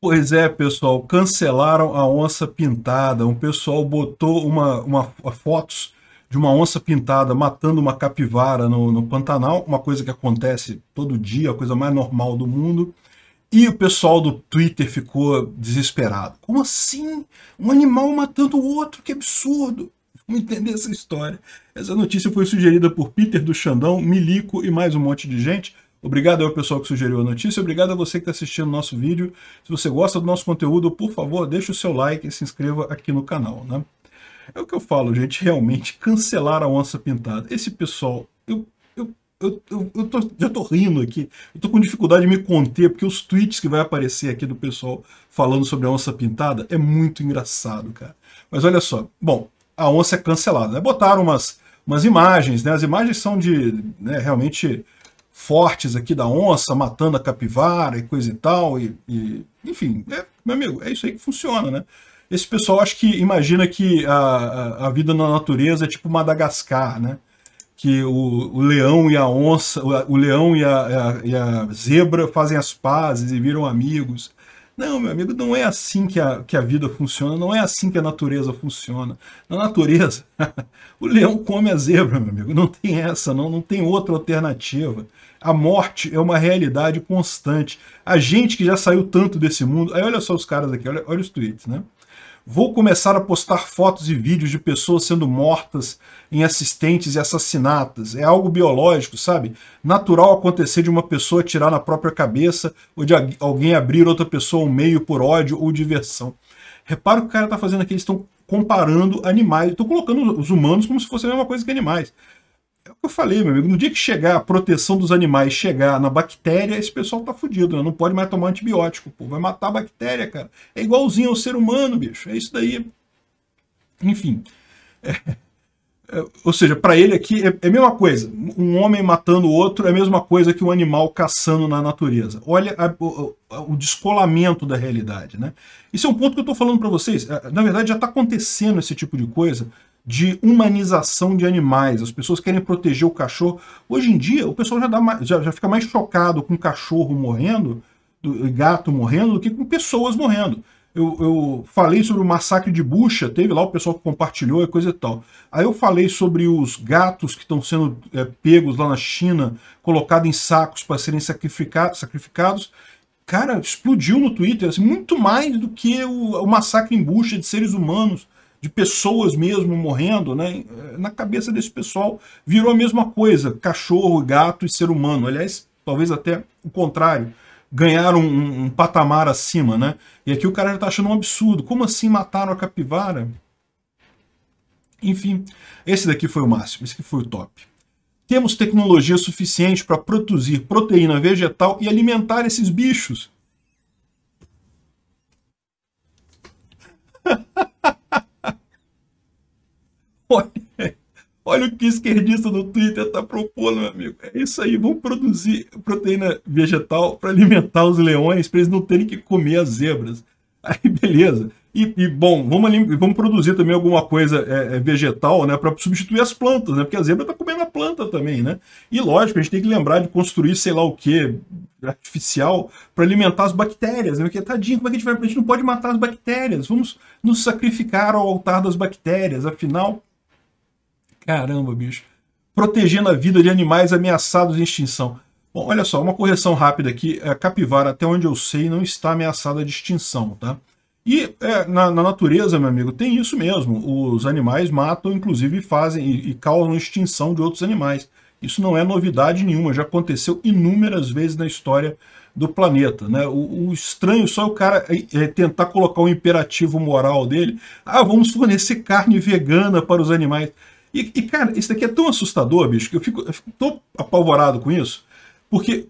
Pois é, pessoal, cancelaram a onça pintada. Um pessoal botou uma, uma fotos de uma onça pintada matando uma capivara no, no Pantanal, uma coisa que acontece todo dia, a coisa mais normal do mundo. E o pessoal do Twitter ficou desesperado. Como assim? Um animal matando o outro? Que absurdo! Vamos entender essa história. Essa notícia foi sugerida por Peter do Xandão, Milico e mais um monte de gente. Obrigado ao pessoal que sugeriu a notícia, obrigado a você que está assistindo o nosso vídeo. Se você gosta do nosso conteúdo, por favor, deixe o seu like e se inscreva aqui no canal. Né? É o que eu falo, gente, realmente, cancelar a onça pintada. Esse pessoal, eu, eu, eu, eu tô, já tô rindo aqui, eu com dificuldade de me conter, porque os tweets que vai aparecer aqui do pessoal falando sobre a onça pintada é muito engraçado, cara. Mas olha só, bom, a onça é cancelada, né? Botaram umas, umas imagens, né? As imagens são de, né, realmente fortes aqui da onça, matando a capivara e coisa e tal. E, e enfim, é, meu amigo, é isso aí que funciona, né? Esse pessoal acho que imagina que a, a, a vida na natureza é tipo Madagascar, né? Que o, o leão e a onça, o, o leão e a, a, e a zebra fazem as pazes e viram amigos. Não, meu amigo, não é assim que a, que a vida funciona, não é assim que a natureza funciona. Na natureza, o leão come a zebra, meu amigo. Não tem essa, não, não tem outra alternativa. A morte é uma realidade constante. A gente que já saiu tanto desse mundo. Aí olha só os caras aqui, olha, olha os tweets, né? Vou começar a postar fotos e vídeos de pessoas sendo mortas em assistentes e assassinatas. É algo biológico, sabe? Natural acontecer de uma pessoa tirar na própria cabeça ou de alguém abrir outra pessoa um meio por ódio ou diversão. Repara o que o cara está fazendo aqui, eles estão comparando animais, estão colocando os humanos como se fosse a mesma coisa que animais. É o que eu falei, meu amigo. No dia que chegar a proteção dos animais chegar na bactéria, esse pessoal tá fudido, né? Não pode mais tomar antibiótico, pô. Vai matar a bactéria, cara. É igualzinho ao ser humano, bicho. É isso daí. Enfim. É, é, ou seja, para ele aqui é, é, a mesma coisa. Um homem matando o outro é a mesma coisa que um animal caçando na natureza. Olha a, o, o, descolamento da realidade, né? Isso é um ponto que eu tô falando para vocês. É, na verdade, já tá acontecendo esse tipo de coisa de humanização de animais. As pessoas querem proteger o cachorro. Hoje em dia, o pessoal já, dá mais, já, já fica mais chocado com cachorro morrendo, do, gato morrendo, do que com pessoas morrendo. Eu, eu, falei sobre o massacre de Bucha, teve lá o pessoal que compartilhou e coisa e tal. Aí eu falei sobre os gatos que estão sendo é, pegos lá na China, colocados em sacos para serem sacrifica sacrificados. Cara, explodiu no Twitter, assim, muito mais do que o, o massacre em Bucha de seres humanos de pessoas mesmo morrendo, né? Na cabeça desse pessoal virou a mesma coisa, cachorro, gato e ser humano. Aliás, talvez até o contrário, ganharam um, um patamar acima, né? E aqui o cara já tá achando um absurdo. Como assim mataram a capivara? Enfim, esse daqui foi o máximo, esse aqui foi o top. Temos tecnologia suficiente para produzir proteína vegetal e alimentar esses bichos. Olha, olha o que o esquerdista do Twitter está propondo, meu amigo. É isso aí, vamos produzir proteína vegetal para alimentar os leões, para eles não terem que comer as zebras. Aí, beleza. E, e bom, vamos, vamos produzir também alguma coisa é, é vegetal, né, para substituir as plantas, né, porque a zebra está comendo a planta também, né. E lógico, a gente tem que lembrar de construir sei lá o que artificial para alimentar as bactérias, né, porque tadinho, como é que a gente vai, a gente não pode matar as bactérias, vamos nos sacrificar ao altar das bactérias, afinal, Caramba, bicho. Protegendo a vida de animais ameaçados de extinção. Bom, olha só, uma correção rápida aqui. É, a capivara, até onde eu sei, não está ameaçada de extinção, tá? E é, na, na, natureza, meu amigo, tem isso mesmo. Os animais matam, inclusive, fazem e, e causam extinção de outros animais. Isso não é novidade nenhuma, já aconteceu inúmeras vezes na história do planeta. Né? O, o estranho só é o cara é, é tentar colocar o um imperativo moral dele. Ah, vamos fornecer carne vegana para os animais. E, e, cara, isso daqui é tão assustador, bicho, que eu fico, eu fico tão apavorado com isso, porque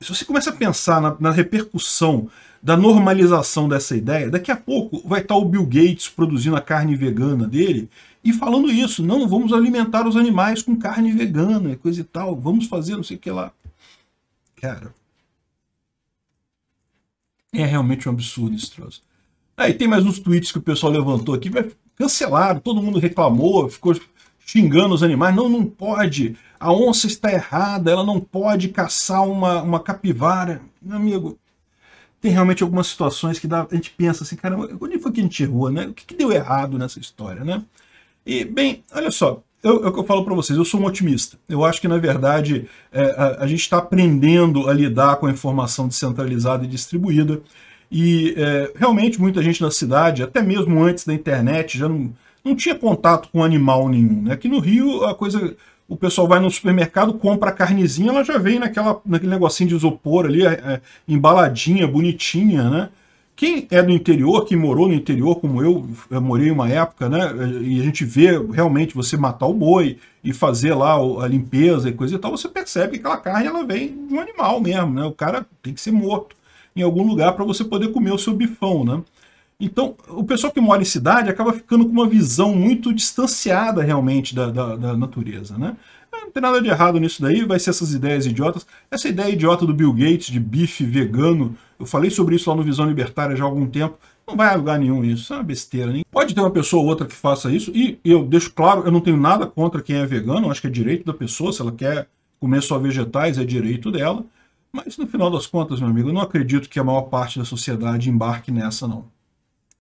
se você começa a pensar na, na, repercussão da normalização dessa ideia, daqui a pouco vai estar tá o Bill Gates produzindo a carne vegana dele e falando isso, não, vamos alimentar os animais com carne vegana e coisa e tal, vamos fazer não sei o que lá. Cara, é realmente um absurdo esse troço. Aí tem mais uns tweets que o pessoal levantou aqui, cancelaram, todo mundo reclamou, ficou xingando os animais. Não, não pode. A onça está errada, ela não pode caçar uma, uma capivara. Meu amigo, tem realmente algumas situações que dá, a gente pensa assim, cara, onde foi que a gente errou, né? O que, que deu errado nessa história, né? E, bem, olha só, eu, é o que eu falo para vocês, eu sou um otimista. Eu acho que, na verdade, é, a, a, gente está aprendendo a lidar com a informação descentralizada e distribuída. E, é, realmente, muita gente na cidade, até mesmo antes da internet, já não não tinha contato com animal nenhum. Né? Aqui no Rio, a coisa. O pessoal vai no supermercado, compra a carnezinha, ela já vem naquela, naquele negocinho de isopor ali, é, é, embaladinha, bonitinha, né? Quem é do interior, que morou no interior, como eu, eu morei uma época, né? E a gente vê realmente você matar o boi e fazer lá a limpeza e coisa e tal, você percebe que aquela carne ela vem de um animal mesmo, né? O cara tem que ser morto em algum lugar para você poder comer o seu bifão, né? Então, o pessoal que mora em cidade acaba ficando com uma visão muito distanciada realmente da, da, da natureza, né? É, não tem nada de errado nisso daí, vai ser essas ideias idiotas. Essa ideia idiota do Bill Gates de bife vegano, eu falei sobre isso lá no Visão Libertária já há algum tempo, não vai a lugar nenhum isso, é uma besteira. Nem. Pode ter uma pessoa ou outra que faça isso, e eu deixo claro, eu não tenho nada contra quem é vegano, acho que é direito da pessoa, se ela quer comer só vegetais, é direito dela. Mas no final das contas, meu amigo, eu não acredito que a maior parte da sociedade embarque nessa, não.